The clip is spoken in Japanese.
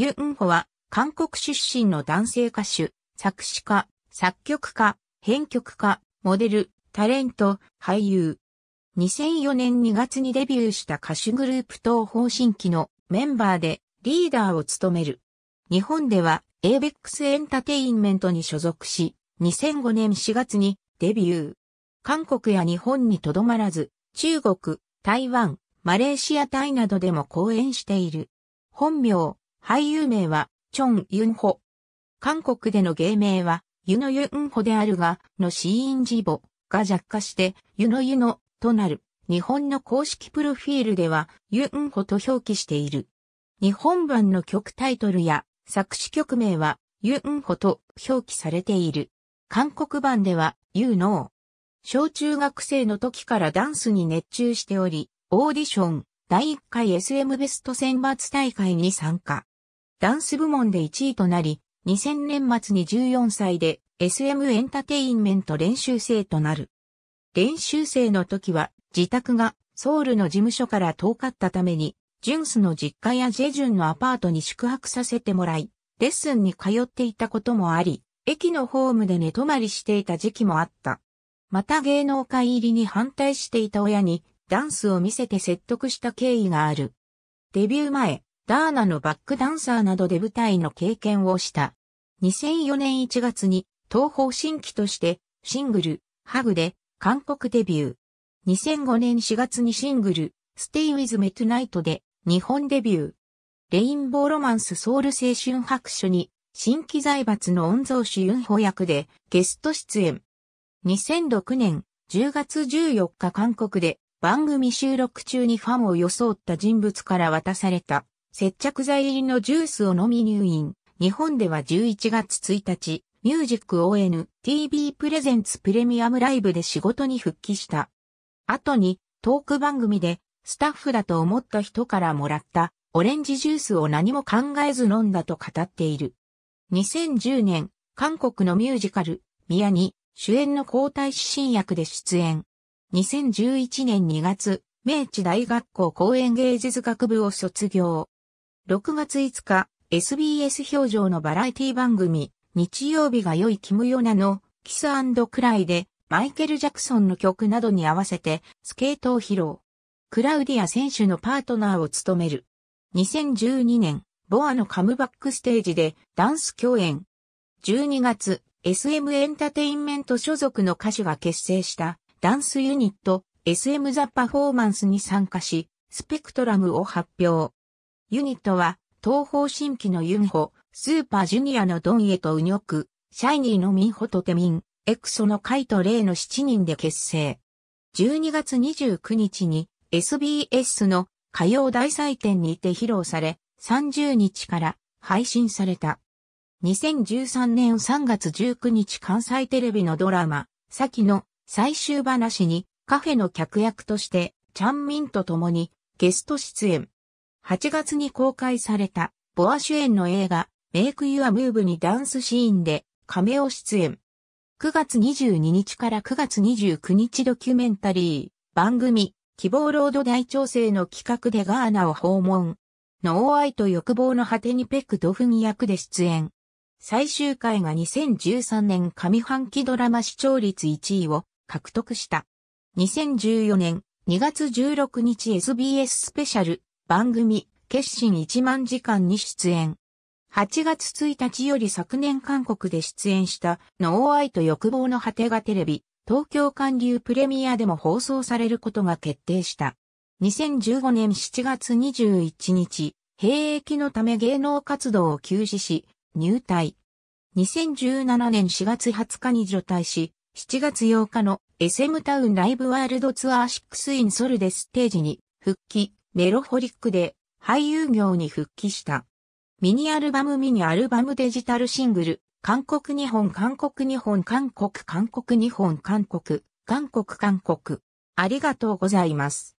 ユンホは、韓国出身の男性歌手、作詞家、作曲家、編曲家、モデル、タレント、俳優。2004年2月にデビューした歌手グループ東方針。期のメンバーでリーダーを務める。日本ではエベックスエンタテインメントに所属し、2005年4月にデビュー。韓国や日本にとどまらず、中国、台湾、マレーシアタイなどでも公演している。本名、俳優名は、チョン・ユンホ。韓国での芸名は、ユノ・ユンホであるが、のシーンジボが弱化して、ユノ・ユノとなる。日本の公式プロフィールでは、ユンホと表記している。日本版の曲タイトルや作詞曲名は、ユンホと表記されている。韓国版では、ユーノー。小中学生の時からダンスに熱中しており、オーディション、第1回 SM ベスト選抜大会に参加。ダンス部門で1位となり、2000年末に14歳で SM エンタテインメント練習生となる。練習生の時は自宅がソウルの事務所から遠かったために、ジュンスの実家やジェジュンのアパートに宿泊させてもらい、レッスンに通っていたこともあり、駅のホームで寝泊まりしていた時期もあった。また芸能界入りに反対していた親にダンスを見せて説得した経緯がある。デビュー前、ダーナのバックダンサーなどで舞台の経験をした。2004年1月に東方新規としてシングル、ハグで韓国デビュー。2005年4月にシングル、ステイウィズメト me t o で日本デビュー。レインボーロマンスソウル青春白書に新規財閥の御像司ユンホ役でゲスト出演。2006年10月14日韓国で番組収録中にファンを装った人物から渡された接着剤入りのジュースを飲み入院。日本では11月1日、ミュージック ON TV プレゼンツプレミアムライブで仕事に復帰した。後にトーク番組でスタッフだと思った人からもらったオレンジジュースを何も考えず飲んだと語っている。2010年、韓国のミュージカル、宮に主演の交代指針役で出演。2011年2月、明治大学校公演芸術学部を卒業。6月5日、SBS 表情のバラエティ番組、日曜日が良いキムヨナのキスクライで、マイケル・ジャクソンの曲などに合わせてスケートを披露。クラウディア選手のパートナーを務める。2012年、ボアのカムバックステージでダンス共演。12月、SM エンタテインメント所属の歌手が結成したダンスユニット SM ザ・パフォーマンスに参加し、スペクトラムを発表。ユニットは、東方新規のユンホ、スーパージュニアのドンエとウニョク、シャイニーのミンホとテミン、エクソのカイとレイの7人で結成。12月29日に SBS の火曜大祭典にて披露され、30日から配信された。2013年3月19日関西テレビのドラマ、先の最終話にカフェの客役として、チャンミンと共にゲスト出演。8月に公開された、ボア主演の映画、メイクユアムーブにダンスシーンで、カメオ出演。9月22日から9月29日ドキュメンタリー、番組、希望ロード大調整の企画でガーナを訪問。ノーアイと欲望の果てにペック・ドフミ役で出演。最終回が2013年上半期ドラマ視聴率1位を獲得した。2014年2月16日 SBS スペシャル番組、決心1万時間に出演。8月1日より昨年韓国で出演したノーアイと欲望の果てがテレビ、東京韓流プレミアでも放送されることが決定した。2015年7月21日、兵役のため芸能活動を休止し、入隊。2017年4月20日に除隊し、7月8日の SM タウンライブワールドツアー6インソルでステージに復帰。メロフォリックで俳優業に復帰した。ミニアルバムミニアルバムデジタルシングル、韓国日本韓国日本韓国韓国日本韓国韓国韓国ありがとうございます。